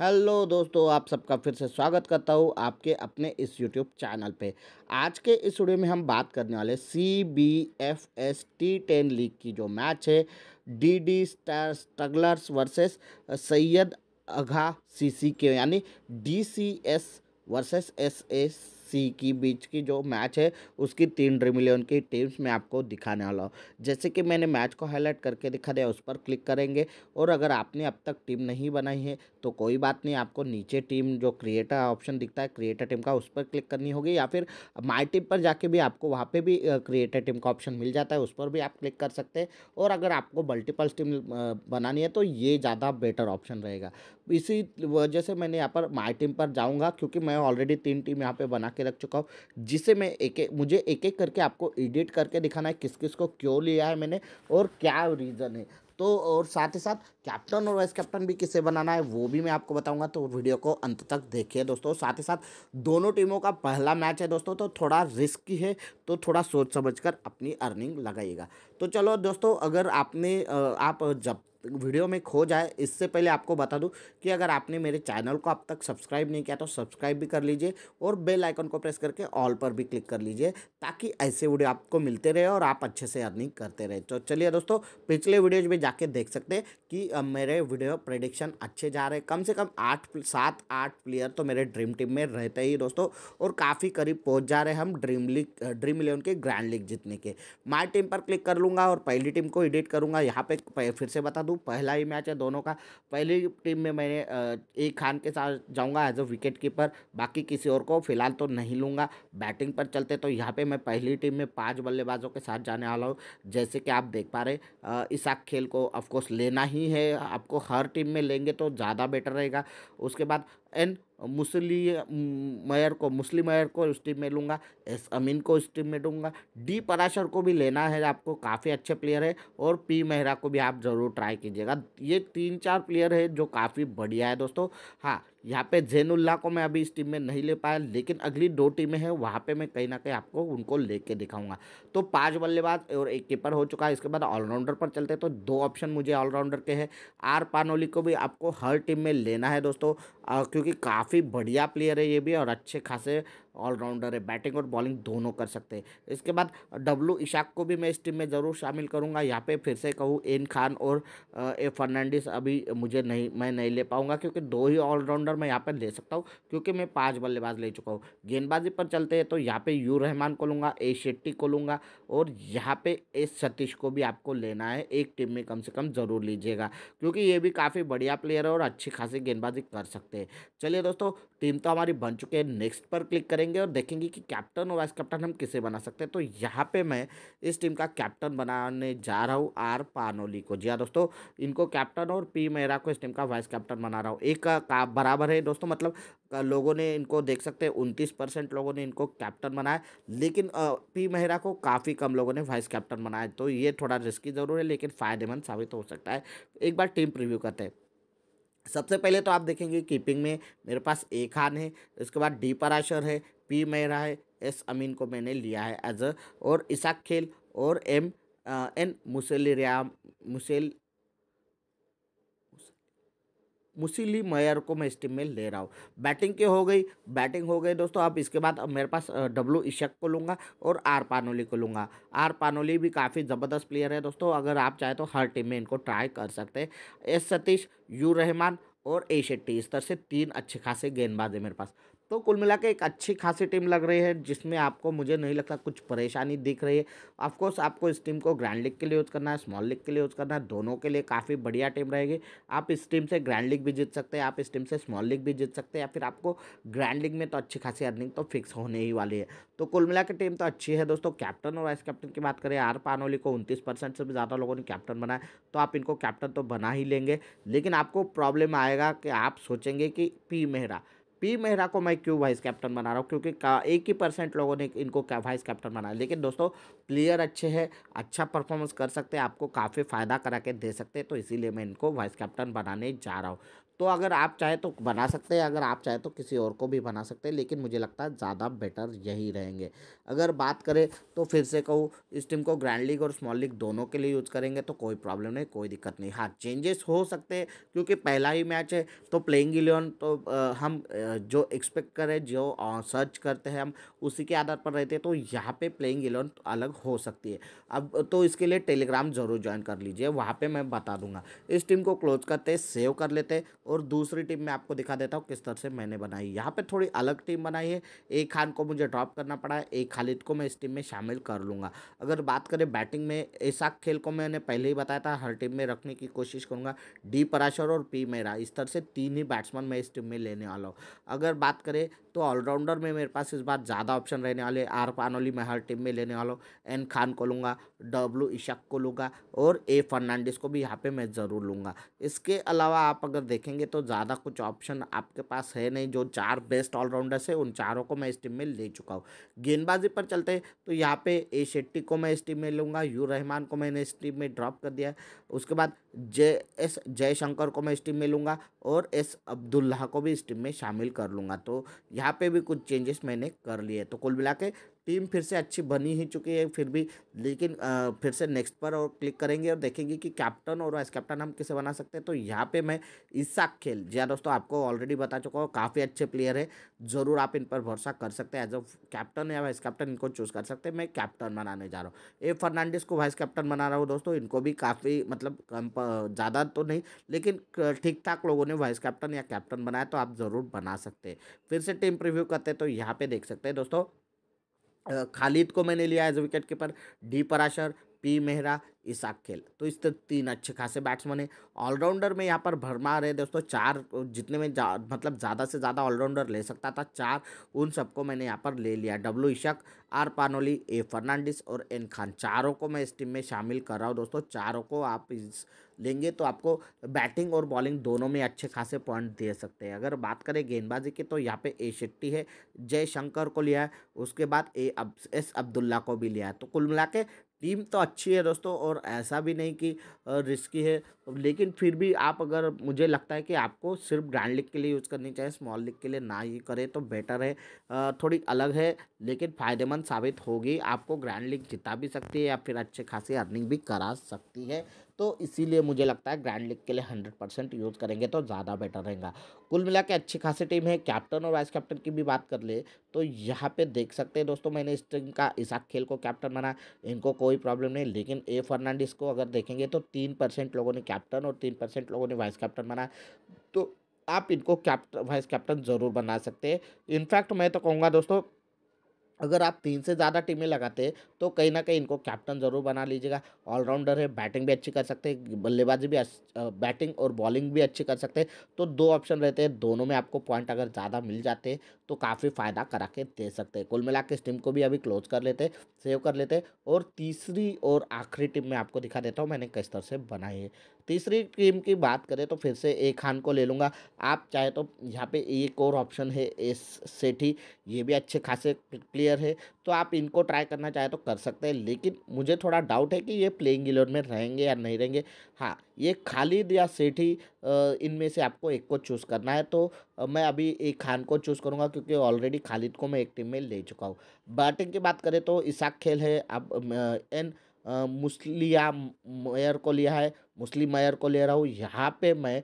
hello दोस्तों आप सबका फिर से स्वागत करता हूँ आपके अपने इस यूट्यूब चैनल पे आज के इस वीडियो में हम बात करने वाले C B F S T ten league की जो मैच है D D star strugglers versus Syed Agha C C K यानी D C S versus S S C की बीच की जो मैच है उसकी तीन ड्रीम इलेवन की टीम्स मैं आपको दिखाने वाला हूँ जैसे कि मैंने मैच को हाईलाइट करके दिखा दिया उस पर क्लिक करेंगे और अगर आपने अब तक टीम नहीं बनाई है तो कोई बात नहीं आपको नीचे टीम जो क्रिएटर ऑप्शन दिखता है क्रिएटर टीम का उस पर क्लिक करनी होगी या फिर माई टीम पर जाके भी आपको वहाँ पर भी क्रिएटर टीम का ऑप्शन मिल जाता है उस पर भी आप क्लिक कर सकते हैं और अगर आपको मल्टीपल टीम बनानी है तो ये ज़्यादा बेटर ऑप्शन रहेगा इसी वजह से मैंने यहाँ पर माई टीम पर जाऊँगा क्योंकि मैं ऑलरेडी तीन टीम यहाँ पर बना के रख चुका हूँ जिसे मैं एक एक मुझे एक एक करके आपको एडिट करके दिखाना है किस किस को क्यों लिया है मैंने और क्या रीज़न है तो और साथ ही साथ कैप्टन और वाइस कैप्टन भी किसे बनाना है वो भी मैं आपको बताऊंगा तो वीडियो को अंत तक देखिए दोस्तों साथ ही साथ दोनों टीमों का पहला मैच है दोस्तों तो थोड़ा रिस्की है तो थोड़ा सोच समझ कर अपनी अर्निंग लगाइएगा तो चलो दोस्तों अगर आपने आप जब वीडियो में खो जाए इससे पहले आपको बता दूं कि अगर आपने मेरे चैनल को अब तक सब्सक्राइब नहीं किया तो सब्सक्राइब भी कर लीजिए और बेल आइकन को प्रेस करके ऑल पर भी क्लिक कर लीजिए ताकि ऐसे वीडियो आपको मिलते रहे और आप अच्छे से अर्निंग करते रहे तो चलिए दोस्तों पिछले वीडियोज में जाके देख सकते हैं कि मेरे वीडियो प्रडिक्शन अच्छे जा रहे कम से कम आठ सात आठ प्लेयर तो मेरे ड्रीम टीम में रहते ही दोस्तों और काफ़ी करीब पहुँच जा रहे हम ड्रीम लीग ड्रीम इलेवन के ग्रैंड लीग जीतने के माई टीम पर क्लिक कर लूँगा और पहली टीम को एडिट करूँगा यहाँ पर फिर से बता दूँ पहला ही मैच है दोनों का पहली टीम में मैंने एक खान के साथ जाऊँगा एज अ विकेट कीपर बाकी किसी और को फिलहाल तो नहीं लूँगा बैटिंग पर चलते तो यहाँ पर मैं पहली टीम में पाँच बल्लेबाजों के साथ जाने वाला हूँ जैसे कि आप देख पा रहे इस खेल को ऑफकोर्स लेना ही है आपको हर टीम में लेंगे तो ज़्यादा बेटर रहेगा उसके बाद एंड मुस्लिम मयर को मुस्लिम मयर को उस टीम में लूँगा एस अमीन को उस टीम में लूँगा डी पराशर को भी लेना है आपको काफ़ी अच्छे प्लेयर है और पी मेहरा को भी आप ज़रूर ट्राई कीजिएगा ये तीन चार प्लेयर है जो काफ़ी बढ़िया है दोस्तों हाँ यहाँ पे जैनुल्ला को मैं अभी इस टीम में नहीं ले पाया लेकिन अगली दो टीमें हैं वहाँ पे मैं कहीं ना कहीं आपको उनको लेके दिखाऊंगा तो पांच बल्लेबाज और एक कीपर हो चुका है इसके बाद ऑलराउंडर पर चलते हैं तो दो ऑप्शन मुझे ऑलराउंडर के हैं आर पानोली को भी आपको हर टीम में लेना है दोस्तों क्योंकि काफ़ी बढ़िया प्लेयर है ये भी और अच्छे खासे ऑलराउंडर है बैटिंग और बॉलिंग दोनों कर सकते हैं इसके बाद डब्लू इशाक को भी मैं इस टीम में ज़रूर शामिल करूंगा यहाँ पे फिर से कहूँ एन खान और ए फर्नांडिस अभी मुझे नहीं मैं नहीं ले पाऊंगा क्योंकि दो ही ऑलराउंडर राउंडर मैं यहाँ पर ले सकता हूँ क्योंकि मैं पाँच बल्लेबाज ले चुका हूँ गेंदबाजी पर चलते हैं तो यहाँ पर यू रहमान को लूँगा ए शेट्टी को लूँगा और यहाँ पर एस सतीश को भी आपको लेना है एक टीम में कम से कम ज़रूर लीजिएगा क्योंकि ये भी काफ़ी बढ़िया प्लेयर है और अच्छी खासी गेंदबाजी कर सकते हैं चलिए दोस्तों टीम तो हमारी बन चुकी है नेक्स्ट पर क्लिक करेंगे और देखेंगे कि कैप्टन और वाइस कैप्टन हम किसे बना सकते हैं तो यहाँ पे मैं इस टीम का कैप्टन बनाने जा रहा हूँ आर पानोली को जी हाँ दोस्तों इनको कैप्टन और पी मेहरा को इस टीम का वाइस कैप्टन बना रहा हूँ एक का बराबर बराबर है दोस्तों मतलब लोगों ने इनको देख सकते हैं उनतीस परसेंट लोगों ने इनको कैप्टन बनाया लेकिन पी मेहरा को काफ़ी कम लोगों ने वाइस कैप्टन बनाया तो ये थोड़ा रिस्की ज़रूर है लेकिन फ़ायदेमंद साबित हो सकता है एक बार टीम प्रिव्यू करते हैं सबसे पहले तो आप देखेंगे कीपिंग में मेरे पास ए खान है उसके बाद डी पराशर है पी मेहरा है एस अमीन को मैंने लिया है एज और इसाक खेल और एम एन मुसेलियाम मुसेल मुसीली मैयर को मैं इस टीम में ले रहा हूँ बैटिंग की हो गई बैटिंग हो गई दोस्तों अब इसके बाद अब मेरे पास डब्लू इशक को लूँगा और आर पानोली को लूँगा आर पानोली भी काफ़ी ज़बरदस्त प्लेयर है दोस्तों अगर आप चाहे तो हर टीम में इनको ट्राई कर सकते हैं एस सतीश यू रहमान और ए शेट्टी इस तरह से तीन अच्छे खासे गेंदबाज है मेरे पास तो कुल मिला के एक अच्छी खासी टीम लग रही है जिसमें आपको मुझे नहीं लगता कुछ परेशानी दिख रही है ऑफकोर्स आपको इस टीम को ग्रैंड लीग के लिए यूज़ करना है स्मॉल लीग के लिए यूज़ करना है दोनों के लिए काफ़ी बढ़िया टीम रहेगी आप इस टीम से ग्रैंड लीग भी जीत सकते हैं आप इस टीम से स्मॉल लीग भी जीत सकते हैं या फिर आपको ग्रैंड लीग में तो अच्छी खासी अर्निंग तो फिक्स होने ही वाली है तो कुल मिला टीम तो अच्छी है दोस्तों कैप्टन और वाइस कैप्टन की बात करें आर पानोली को उनतीस परसेंट से भी ज़्यादा लोगों ने कैप्टन बनाया तो आप इनको कैप्टन तो बना ही लेंगे लेकिन आपको प्रॉब्लम आएगा कि आप सोचेंगे कि पी मेहरा पी मेहरा को मैं क्यों वाइस कैप्टन बना रहा हूँ क्योंकि का एक ही परसेंट लोगों ने इनको क्या वाइस कैप्टन बनाया लेकिन दोस्तों प्लेयर अच्छे हैं अच्छा परफॉर्मेंस कर सकते हैं आपको काफ़ी फ़ायदा करा के दे सकते हैं तो इसीलिए मैं इनको वाइस कैप्टन बनाने जा रहा हूँ तो अगर आप चाहे तो बना सकते हैं अगर आप चाहे तो किसी और को भी बना सकते हैं लेकिन मुझे लगता है ज़्यादा बेटर यही रहेंगे अगर बात करें तो फिर से कहूँ इस टीम को ग्रैंड लीग और स्मॉल लीग दोनों के लिए यूज़ करेंगे तो कोई प्रॉब्लम नहीं कोई दिक्कत नहीं हाँ चेंजेस हो सकते हैं क्योंकि पहला ही मैच है तो प्लेइंग इलेवन तो आ, हम जो एक्सपेक्ट करें जो सर्च करते हैं हम उसी के आधार पर रहते हैं तो यहाँ पर प्लेइंग इलेवन अलग हो सकती है अब तो इसके लिए टेलीग्राम ज़रूर ज्वाइन कर लीजिए वहाँ पर मैं बता दूंगा इस टीम को क्लोज करते सेव कर लेते और दूसरी टीम में आपको दिखा देता हूँ किस तरह से मैंने बनाई यहाँ पर थोड़ी अलग टीम बनाई है ए खान को मुझे ड्रॉप करना पड़ा है ए खालिद को मैं इस टीम में शामिल कर लूँगा अगर बात करें बैटिंग में ऐसा खेल को मैंने पहले ही बताया था हर टीम में रखने की कोशिश करूँगा डी पराशर और पी मेरा इस तरह से तीन ही बैट्समैन मैं इस टीम में लेने वाला हूँ अगर बात करें तो ऑलराउंडर में मेरे पास इस बार ज़्यादा ऑप्शन रहने वाले आर पानोली मैं हर टीम में लेने वाला हूँ एन खान को लूँगा डब्ल्यू ईशक को लूँगा और ए फर्नांडिस को भी यहाँ पर मैं ज़रूर लूँगा इसके अलावा आप अगर देखेंगे देखेंगे तो ज़्यादा कुछ ऑप्शन आपके पास है नहीं जो चार बेस्ट ऑलराउंडर्स है उन चारों को मैं इस टीम में ले चुका हूँ गेंदबाजी पर चलते तो यहाँ पे ए शेट्टी को मैं इस टीम में लूँगा यू रहमान को मैंने इस टीम में ड्रॉप कर दिया उसके बाद जे एस जयशंकर को मैं इस टीम में लूँगा और एस अब्दुल्ला को भी इस टीम में शामिल कर लूँगा तो यहाँ पर भी कुछ चेंजेस मैंने कर लिए तो कुल मिला टीम फिर से अच्छी बनी ही चुकी है फिर भी लेकिन फिर से नेक्स्ट पर और क्लिक करेंगे और देखेंगे कि कैप्टन और वाइस कैप्टन हम किसे बना सकते हैं तो यहाँ पे मैं इसाक खेल जी हाँ दोस्तों आपको ऑलरेडी बता चुका हूँ काफ़ी अच्छे प्लेयर है ज़रूर आप इन पर भरोसा कर सकते हैं एज अ कैप्टन या वाइस कैप्टन इनको चूज़ कर सकते हैं मैं कैप्टन बनाने जा रहा हूँ ए फर्नांडिस को वाइस कैप्टन बना रहा हूँ दोस्तों इनको भी काफ़ी मतलब कम ज़्यादा तो नहीं लेकिन ठीक ठाक लोगों ने वाइस कैप्टन या कैप्टन बनाया तो आप ज़रूर बना सकते हैं फिर से टीम प्रिव्यू करते हैं तो यहाँ पर देख सकते हैं दोस्तों खालिद को मैंने लिया as wicket keeper D Parashar P Mehra Isaq खेल तो इस तरह तीन अच्छे खासे बैट्समैन है ऑलराउंडर में यहाँ पर भरमा रहे दोस्तों चार जितने में जा, मतलब ज़्यादा से ज़्यादा ऑलराउंडर ले सकता था चार उन सबको मैंने यहाँ पर ले लिया W Ishaq R Panoli A Fernandes और एन खान चारों को मैं इस टीम में शामिल कर रहा हूँ दोस्तों चारों को आप इस लेंगे तो आपको बैटिंग और बॉलिंग दोनों में अच्छे खासे पॉइंट दे सकते हैं अगर बात करें गेंदबाजी की तो यहाँ पे ए शेट्टी है जय शंकर को लिया है उसके बाद ए अब एस अब्दुल्ला को भी लिया है तो कुल मिला के टीम तो अच्छी है दोस्तों और ऐसा भी नहीं कि रिस्की है लेकिन फिर भी आप अगर मुझे लगता है कि आपको सिर्फ ग्रैंड लिग के लिए यूज़ करनी चाहिए स्मॉल लिग के लिए ना ही करें तो बेटर है थोड़ी अलग है लेकिन फ़ायदेमंद साबित होगी आपको ग्रैंड लिग जिता भी सकती है या फिर अच्छे खासी अर्निंग भी करा सकती है तो इसीलिए मुझे लगता है ग्रैंड लीग के लिए हंड्रेड परसेंट यूज़ करेंगे तो ज़्यादा बेटर रहेगा कुल मिला के अच्छी खासी टीम है कैप्टन और वाइस कैप्टन की भी बात कर ले तो यहाँ पे देख सकते हैं दोस्तों मैंने इस टीम का इसाक खेल को कैप्टन बना इनको कोई प्रॉब्लम नहीं लेकिन ए फर्नांडिस को अगर देखेंगे तो तीन परसेंट लोगों ने कैप्टन और तीन परसेंट लोगों ने वाइस कैप्टन बना तो आप इनको कैप्टन वाइस कैप्टन ज़रूर बना सकते हैं इनफैक्ट मैं तो कहूँगा दोस्तों अगर आप तीन से ज़्यादा टीमें लगाते तो कहीं ना कहीं इनको कैप्टन ज़रूर बना लीजिएगा ऑलराउंडर है बैटिंग भी अच्छी कर सकते हैं बल्लेबाजी भी बैटिंग और बॉलिंग भी अच्छी कर सकते हैं तो दो ऑप्शन रहते हैं दोनों में आपको पॉइंट अगर ज़्यादा मिल जाते तो काफ़ी फ़ायदा करा के दे सकते हैं कुल मिला के इस टीम को भी अभी क्लोज कर लेते सेव कर लेते और तीसरी और आखिरी टीम में आपको दिखा देता हूँ मैंने किस तरह से बनाई है तीसरी टीम की बात करें तो फिर से ए खान को ले लूँगा आप चाहे तो यहाँ पे एक और ऑप्शन है एस सेठी ये भी अच्छे खासे प्लेयर है तो आप इनको ट्राई करना चाहे तो कर सकते हैं लेकिन मुझे थोड़ा डाउट है कि ये प्लेइंग इलेवन में रहेंगे या नहीं रहेंगे हाँ ये खालिद या सेठी इनमें से आपको एक को चूज़ करना है तो मैं अभी एक खान को चूज़ करूँगा क्योंकि ऑलरेडी खालिद को मैं एक टीम में ले चुका हूँ बैटिंग की बात करें तो इसाक खेल है अब एन मुस्लिया मेयर को लिया है मुस्लिम मेयर को ले रहा हूँ यहाँ पे मैं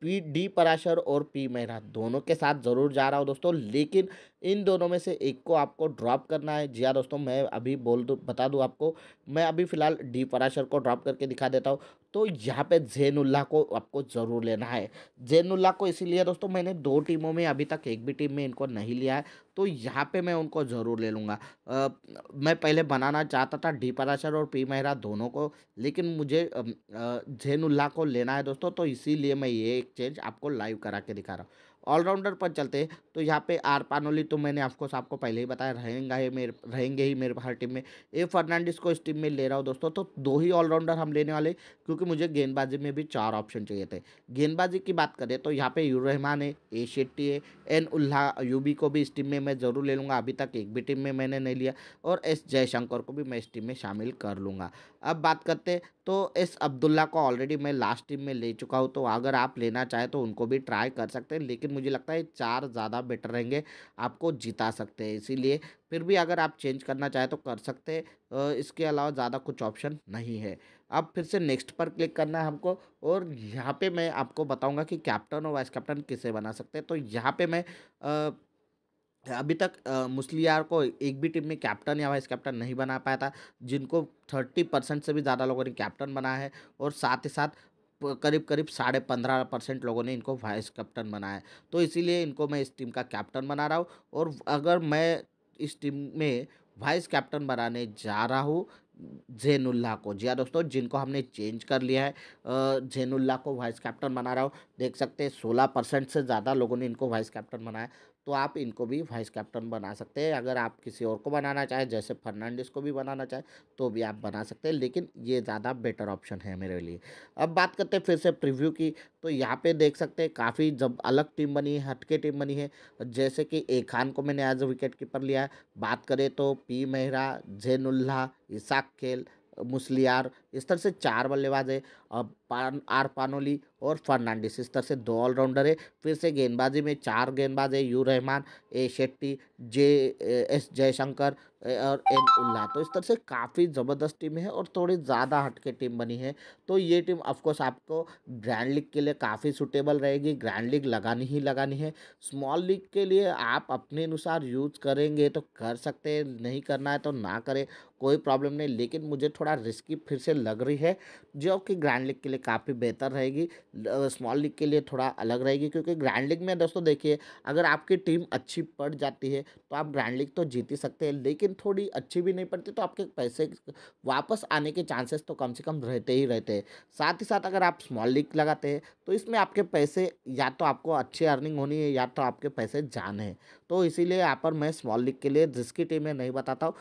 पी डी पराशर और पी मेहरा दोनों के साथ ज़रूर जा रहा हूँ दोस्तों लेकिन इन दोनों में से एक को आपको ड्रॉप करना है जी हाँ दोस्तों मैं अभी बोल दूँ बता दूँ आपको मैं अभी फ़िलहाल डी पराशर को ड्रॉप करके दिखा देता हूँ तो यहाँ पे जैनुल्ला को आपको ज़रूर लेना है जैनुल्ला को इसीलिए दोस्तों मैंने दो टीमों में अभी तक एक भी टीम में इनको नहीं लिया है तो यहाँ पे मैं उनको ज़रूर ले लूँगा मैं पहले बनाना चाहता था डी पराशर और पी मेहरा दोनों को लेकिन मुझे जैनुल्ला को लेना है दोस्तों तो इसीलिए मैं ये एक चेंज आपको लाइव करा के दिखा रहा हूँ ऑलराउंडर पर चलते तो यहाँ पे आर पानोली तो मैंने आपको आपको पहले ही बताया रहेंगे ही मेरे रहेंगे ही मेरे हर टीम में ए फर्नांडिस को इस टीम में ले रहा हूँ दोस्तों तो दो ही ऑलराउंडर हम लेने वाले क्योंकि मुझे गेंदबाजी में भी चार ऑप्शन चाहिए थे गेंदबाजी की बात करें तो यहाँ पे यू रहमान है ए शेट्टी है एन उल्हा यूबी को भी इस टीम में मैं ज़रूर ले लूँगा अभी तक एक भी टीम में मैंने नहीं लिया और एस जयशंकर को भी मैं इस टीम में शामिल कर लूँगा अब बात करते हैं तो इस अब्दुल्ला को ऑलरेडी मैं लास्ट टीम में ले चुका हूँ तो अगर आप लेना चाहें तो उनको भी ट्राई कर सकते हैं लेकिन मुझे लगता है चार ज़्यादा बेटर रहेंगे आपको जिता सकते हैं इसीलिए फिर भी अगर आप चेंज करना चाहें तो कर सकते हैं इसके अलावा ज़्यादा कुछ ऑप्शन नहीं है अब फिर से नेक्स्ट पर क्लिक करना है हमको और यहाँ पे मैं आपको बताऊँगा कि कैप्टन और वाइस कैप्टन किसे बना सकते हैं तो यहाँ पे मैं आ, अभी तक मुस्लियार को एक भी टीम में कैप्टन या वाइस कैप्टन नहीं बना पाया था जिनको थर्टी परसेंट से भी ज़्यादा लोगों ने कैप्टन बनाया है और साथ ही साथ करीब करीब साढ़े पंद्रह परसेंट लोगों ने इनको वाइस कैप्टन बनाया है तो इसीलिए इनको मैं इस टीम का कैप्टन बना रहा हूँ और अगर मैं इस टीम में वाइस कैप्टन बनाने जा रहा हूँ जैनुल्ला को जी हाँ दोस्तों जिनको हमने चेंज कर लिया है जैनुल्ला को वाइस कैप्टन बना रहा हूँ देख सकते हैं सोलह परसेंट से ज़्यादा लोगों ने इनको वाइस कैप्टन बनाया तो आप इनको भी वाइस कैप्टन बना सकते हैं अगर आप किसी और को बनाना चाहें जैसे फर्नांडिस को भी बनाना चाहें तो भी आप बना सकते हैं लेकिन ये ज़्यादा बेटर ऑप्शन है मेरे लिए अब बात करते हैं फिर से प्रीव्यू की तो यहाँ पे देख सकते हैं काफ़ी जब अलग टीम बनी है हटके टीम बनी है जैसे कि ए खान को मैंने एज विकेट कीपर लिया है बात करें तो पी मेहरा जैनुल्ला इसाक खेल मुसलियार इस तरह से चार बल्लेबाज है पान आर पानोली और फर्नांडिस इस तरह से दो ऑलराउंडर है फिर से गेंदबाजी में चार गेंदबाज है U Rahman A Shetty J S Jaishankar और एन उल्ला तो इस तरह से काफ़ी ज़बरदस्त टीम है और थोड़ी ज़्यादा हटके टीम बनी है तो ये टीम ऑफकोर्स आपको ग्रैंड लीग के लिए काफ़ी सुटेबल रहेगी ग्रैंड लीग लगानी ही लगानी है स्मॉल लीग के लिए आप अपने अनुसार यूज करेंगे तो कर सकते हैं नहीं करना है तो ना करें कोई प्रॉब्लम नहीं लेकिन मुझे थोड़ा रिस्की फिर से लग रही है जो कि ग्रैंड ग्रैंड लीग के लिए काफ़ी बेहतर रहेगी स्मॉल लीग के लिए थोड़ा अलग रहेगी क्योंकि ग्रैंड लीग में दोस्तों देखिए अगर आपकी टीम अच्छी पड़ जाती है तो आप ग्रैंड लीग तो जीत ही सकते हैं लेकिन थोड़ी अच्छी भी नहीं पड़ती तो आपके पैसे वापस आने के चांसेस तो कम से कम रहते ही रहते हैं साथ ही साथ अगर आप स्मॉल लीग लगाते हैं तो इसमें आपके पैसे या तो आपको अच्छी अर्निंग होनी है या तो आपके पैसे जान है तो इसीलिए यहाँ पर मैं स्मॉल लीग के लिए रिस्की टीमें नहीं बताता हूँ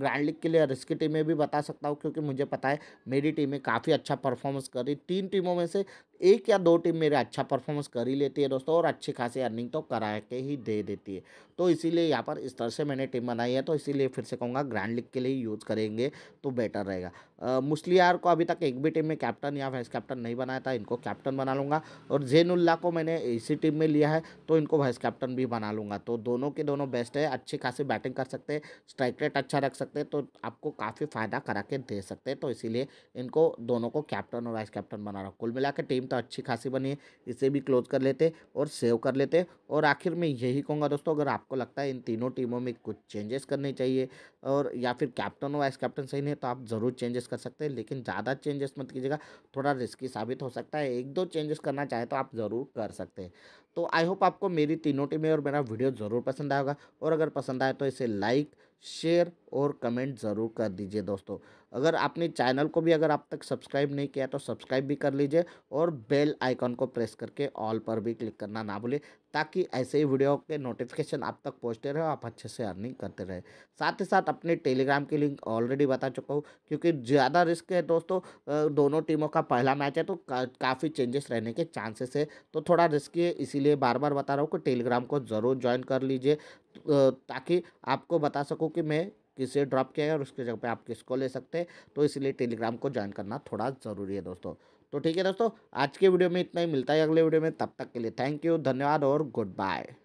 ग्रैंड लीग के लिए रिस्की टीमें भी बता सकता हूँ क्योंकि मुझे पता है मेरी टीमें काफ़ी अच्छा परफॉर्मेंस करी तीन टीमों में से एक या दो टीम मेरे अच्छा परफॉर्मेंस कर ही लेती है दोस्तों और अच्छी खासी अर्निंग तो करा के ही दे देती है तो इसीलिए यहाँ पर इस तरह से मैंने टीम बनाई है तो इसीलिए फिर से कहूँगा ग्रैंड लीग के लिए यूज़ करेंगे तो बेटर रहेगा मुस्लियार को अभी तक एक भी टीम में कैप्टन या वाइस कैप्टन नहीं बनाया था इनको कैप्टन बना लूँगा और उल्ला को मैंने इसी टीम में लिया है तो इनको वाइस कैप्टन भी बना लूँगा तो दोनों के दोनों बेस्ट है अच्छी खासी बैटिंग कर सकते हैं स्ट्राइक रेट अच्छा रख सकते हैं तो आपको काफ़ी फ़ायदा करा के दे सकते हैं तो इसीलिए इनको दोनों को कैप्टन और वाइस कैप्टन बना रहा हूँ कुल मिला टीम तो अच्छी खासी बनी है इसे भी क्लोज कर लेते और सेव कर लेते और आखिर में यही कहूँगा दोस्तों अगर आपको लगता है इन तीनों टीमों में कुछ चेंजेस करने चाहिए और या फिर कैप्टन वाइस कैप्टन सही नहीं तो आप ज़रूर चेंजेस कर सकते हैं लेकिन ज़्यादा चेंजेस मत कीजिएगा थोड़ा रिस्की साबित हो सकता है एक दो चेंजेस करना चाहे तो आप ज़रूर कर सकते हैं तो आई होप आपको मेरी तीनों टीमें और मेरा वीडियो ज़रूर पसंद आएगा और अगर पसंद आए तो इसे लाइक शेयर और कमेंट ज़रूर कर दीजिए दोस्तों अगर आपने चैनल को भी अगर आप तक सब्सक्राइब नहीं किया तो सब्सक्राइब भी कर लीजिए और बेल आइकॉन को प्रेस करके ऑल पर भी क्लिक करना ना भूलें ताकि ऐसे ही वीडियो के नोटिफिकेशन आप तक पहुंचते रहे आप अच्छे से अर्निंग करते रहे साथ ही साथ अपने टेलीग्राम की लिंक ऑलरेडी बता चुका हूँ क्योंकि ज़्यादा रिस्क है दोस्तों दोनों टीमों का पहला मैच है तो का, काफ़ी चेंजेस रहने के चांसेस है तो थोड़ा रिस्की है इसीलिए बार बार बता रहा हूँ कि टेलीग्राम को ज़रूर ज्वाइन कर लीजिए ताकि आपको बता सकूँ कि मैं किसे ड्रॉप किया गया और उसके जगह पे आप किसको ले सकते हैं तो इसलिए टेलीग्राम को ज्वाइन करना थोड़ा ज़रूरी है दोस्तों तो ठीक है दोस्तों आज के वीडियो में इतना ही मिलता है अगले वीडियो में तब तक के लिए थैंक यू धन्यवाद और गुड बाय